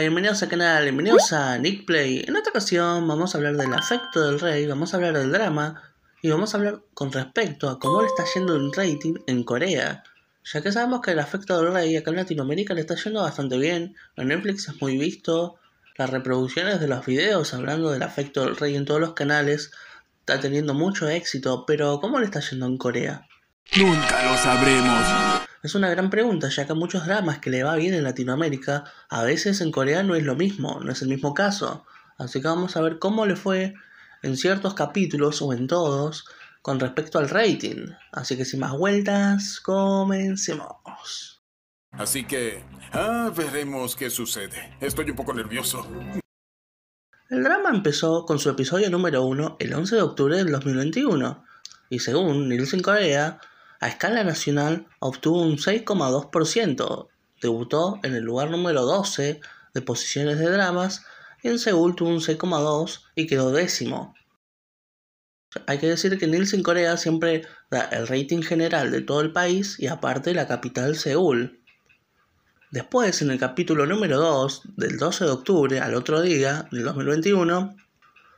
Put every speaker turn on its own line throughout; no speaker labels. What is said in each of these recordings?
bienvenidos al canal, bienvenidos a Nick Play. En esta ocasión vamos a hablar del afecto del rey, vamos a hablar del drama y vamos a hablar con respecto a cómo le está yendo el rating en Corea. Ya que sabemos que el afecto del rey acá en Latinoamérica le está yendo bastante bien, en Netflix es muy visto, las reproducciones de los videos hablando del afecto del rey en todos los canales está teniendo mucho éxito, pero ¿cómo le está yendo en Corea? Nunca lo sabremos. Es una gran pregunta, ya que a muchos dramas que le va bien en Latinoamérica, a veces en Corea no es lo mismo, no es el mismo caso. Así que vamos a ver cómo le fue en ciertos capítulos o en todos con respecto al rating. Así que sin más vueltas, comencemos. Así que, ah, veremos qué sucede. Estoy un poco nervioso. El drama empezó con su episodio número 1 el 11 de octubre del 2021 y según Nielsen Corea a escala nacional obtuvo un 6,2%. Debutó en el lugar número 12 de posiciones de dramas en Seúl tuvo un 6,2 y quedó décimo. Hay que decir que Nielsen Corea siempre da el rating general de todo el país y aparte la capital Seúl. Después, en el capítulo número 2, del 12 de octubre al otro día del 2021,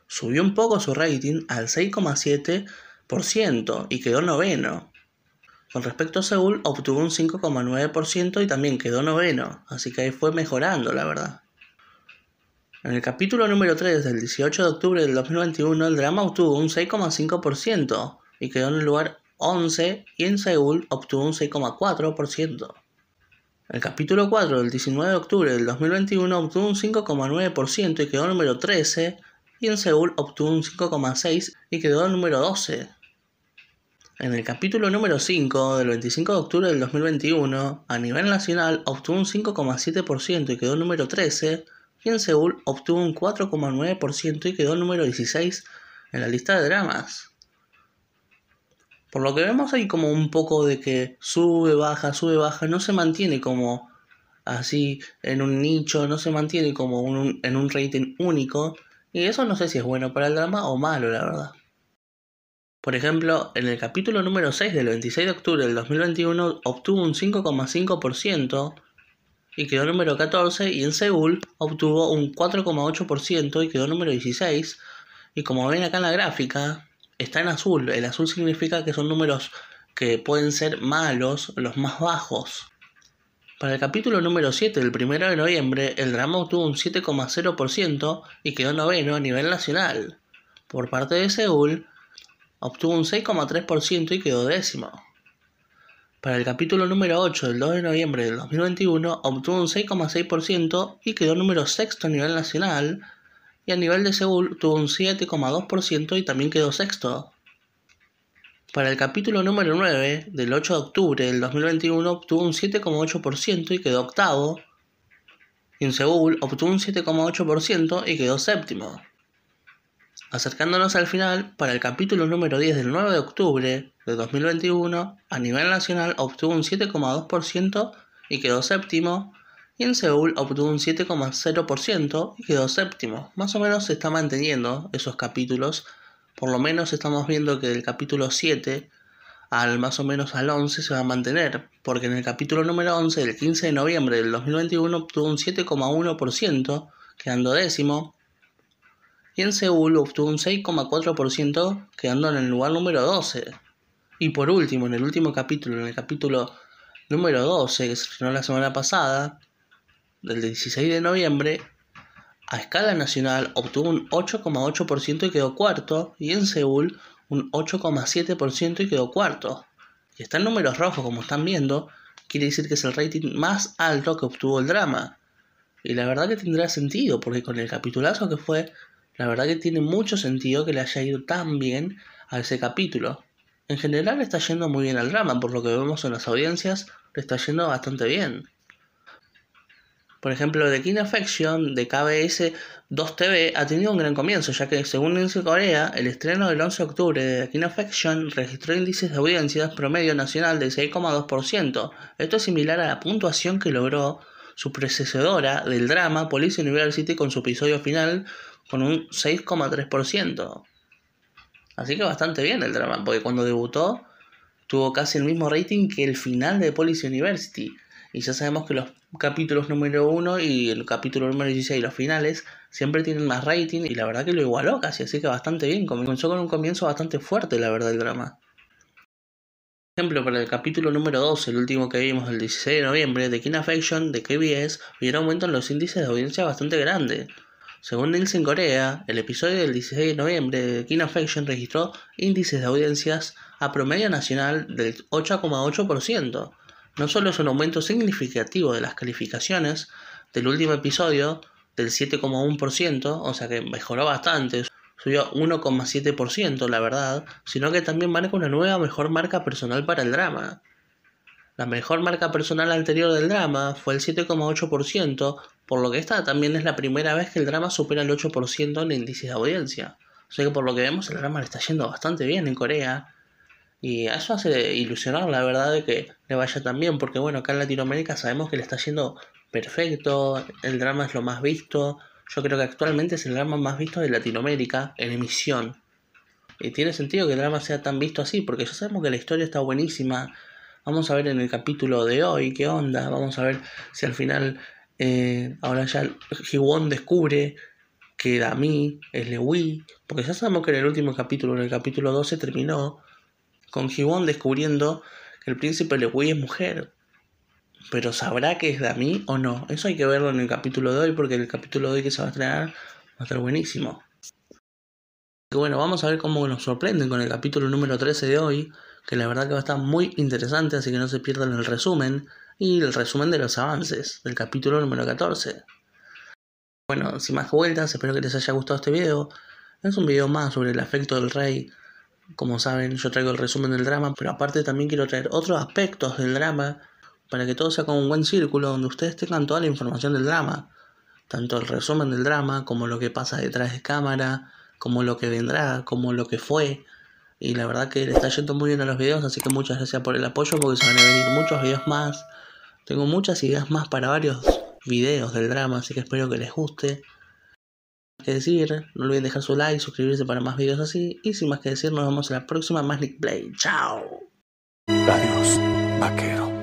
subió un poco su rating al 6,7% y quedó noveno. Con respecto a Seúl, obtuvo un 5,9% y también quedó noveno, así que ahí fue mejorando, la verdad. En el capítulo número 3 del 18 de octubre del 2021, el drama obtuvo un 6,5% y quedó en el lugar 11 y en Seúl obtuvo un 6,4%. El capítulo 4 del 19 de octubre del 2021 obtuvo un 5,9% y quedó en el número 13 y en Seúl obtuvo un 5,6% y quedó en el número 12. En el capítulo número 5 del 25 de octubre del 2021, a nivel nacional obtuvo un 5,7% y quedó número 13, y en Seúl obtuvo un 4,9% y quedó número 16 en la lista de dramas. Por lo que vemos hay como un poco de que sube, baja, sube, baja, no se mantiene como así en un nicho, no se mantiene como en un rating único, y eso no sé si es bueno para el drama o malo, la verdad. Por ejemplo, en el capítulo número 6 del 26 de octubre del 2021 obtuvo un 5,5% y quedó número 14 y en Seúl obtuvo un 4,8% y quedó número 16 y como ven acá en la gráfica está en azul. El azul significa que son números que pueden ser malos, los más bajos. Para el capítulo número 7 del 1 de noviembre, el drama obtuvo un 7,0% y quedó noveno a nivel nacional. Por parte de Seúl, obtuvo un 6,3% y quedó décimo. Para el capítulo número 8 del 2 de noviembre del 2021 obtuvo un 6,6% y quedó número sexto a nivel nacional y a nivel de Seúl tuvo un 7,2% y también quedó sexto. Para el capítulo número 9 del 8 de octubre del 2021 obtuvo un 7,8% y quedó octavo. Y en Seúl obtuvo un 7,8% y quedó séptimo. Acercándonos al final, para el capítulo número 10 del 9 de octubre de 2021, a nivel nacional obtuvo un 7,2% y quedó séptimo, y en Seúl obtuvo un 7,0% y quedó séptimo. Más o menos se está manteniendo esos capítulos, por lo menos estamos viendo que del capítulo 7 al más o menos al 11 se va a mantener, porque en el capítulo número 11 del 15 de noviembre del 2021 obtuvo un 7,1%, quedando décimo, y en Seúl obtuvo un 6,4%, quedando en el lugar número 12. Y por último, en el último capítulo, en el capítulo número 12 que se estrenó la semana pasada, del 16 de noviembre, a escala nacional obtuvo un 8,8% y quedó cuarto, y en Seúl un 8,7% y quedó cuarto. Y están números rojos, como están viendo, quiere decir que es el rating más alto que obtuvo el drama. Y la verdad que tendrá sentido, porque con el capitulazo que fue, la verdad que tiene mucho sentido que le haya ido tan bien a ese capítulo. En general le está yendo muy bien al drama, por lo que vemos en las audiencias, le está yendo bastante bien. Por ejemplo, The King Affection de KBS 2TV ha tenido un gran comienzo, ya que según Nielsen Corea, el estreno del 11 de octubre de The King Affection registró índices de audiencias promedio nacional de 6,2%. Esto es similar a la puntuación que logró su predecesora del drama Police University con su episodio final con un 6,3%. Así que bastante bien el drama, porque cuando debutó tuvo casi el mismo rating que el final de Police University. Y ya sabemos que los capítulos número 1 y el capítulo número 16 y los finales siempre tienen más rating y la verdad que lo igualó casi, así que bastante bien. Comenzó con un comienzo bastante fuerte, la verdad, el drama. Por ejemplo, para el capítulo número 2, el último que vimos el 16 de noviembre, de King Affection de KBS, un aumento en los índices de audiencia bastante grande. Según Nielsen Corea, el episodio del 16 de noviembre de King of registró índices de audiencias a promedio nacional del 8,8%. No solo es un aumento significativo de las calificaciones del último episodio del 7,1%, o sea que mejoró bastante, subió 1,7% la verdad, sino que también marca una nueva mejor marca personal para el drama. La mejor marca personal anterior del drama fue el 7,8%, por lo que esta también es la primera vez que el drama supera el 8% en índices de audiencia. O sea que por lo que vemos el drama le está yendo bastante bien en Corea. Y eso hace ilusionar, la verdad, de que le vaya tan bien, porque bueno, acá en Latinoamérica sabemos que le está yendo perfecto, el drama es lo más visto, yo creo que actualmente es el drama más visto de Latinoamérica en emisión. Y tiene sentido que el drama sea tan visto así, porque ya sabemos que la historia está buenísima, vamos a ver en el capítulo de hoy qué onda, vamos a ver si al final eh, ahora ya gibón descubre que Dami es Lewi, porque ya sabemos que en el último capítulo, en el capítulo 12, terminó con gibón descubriendo que el príncipe Lewi es mujer. Pero ¿sabrá que es Dami o no? Eso hay que verlo en el capítulo de hoy, porque el capítulo de hoy que se va a estrenar va a estar buenísimo. bueno, vamos a ver cómo nos sorprenden con el capítulo número 13 de hoy, que la verdad que va a estar muy interesante, así que no se pierdan el resumen y el resumen de los avances del capítulo número 14. Bueno, sin más vueltas, espero que les haya gustado este video. Es un video más sobre el afecto del rey. Como saben, yo traigo el resumen del drama, pero aparte también quiero traer otros aspectos del drama para que todo sea como un buen círculo donde ustedes tengan toda la información del drama. Tanto el resumen del drama, como lo que pasa detrás de cámara, como lo que vendrá, como lo que fue. Y la verdad que le está yendo muy bien a los videos, así que muchas gracias por el apoyo porque se van a venir muchos videos más. Tengo muchas ideas más para varios videos del drama, así que espero que les guste. que decir, no olviden dejar su like, suscribirse para más videos así. Y sin más que decir, nos vemos en la próxima Magic Play. ¡Chao! Adiós, vaquero.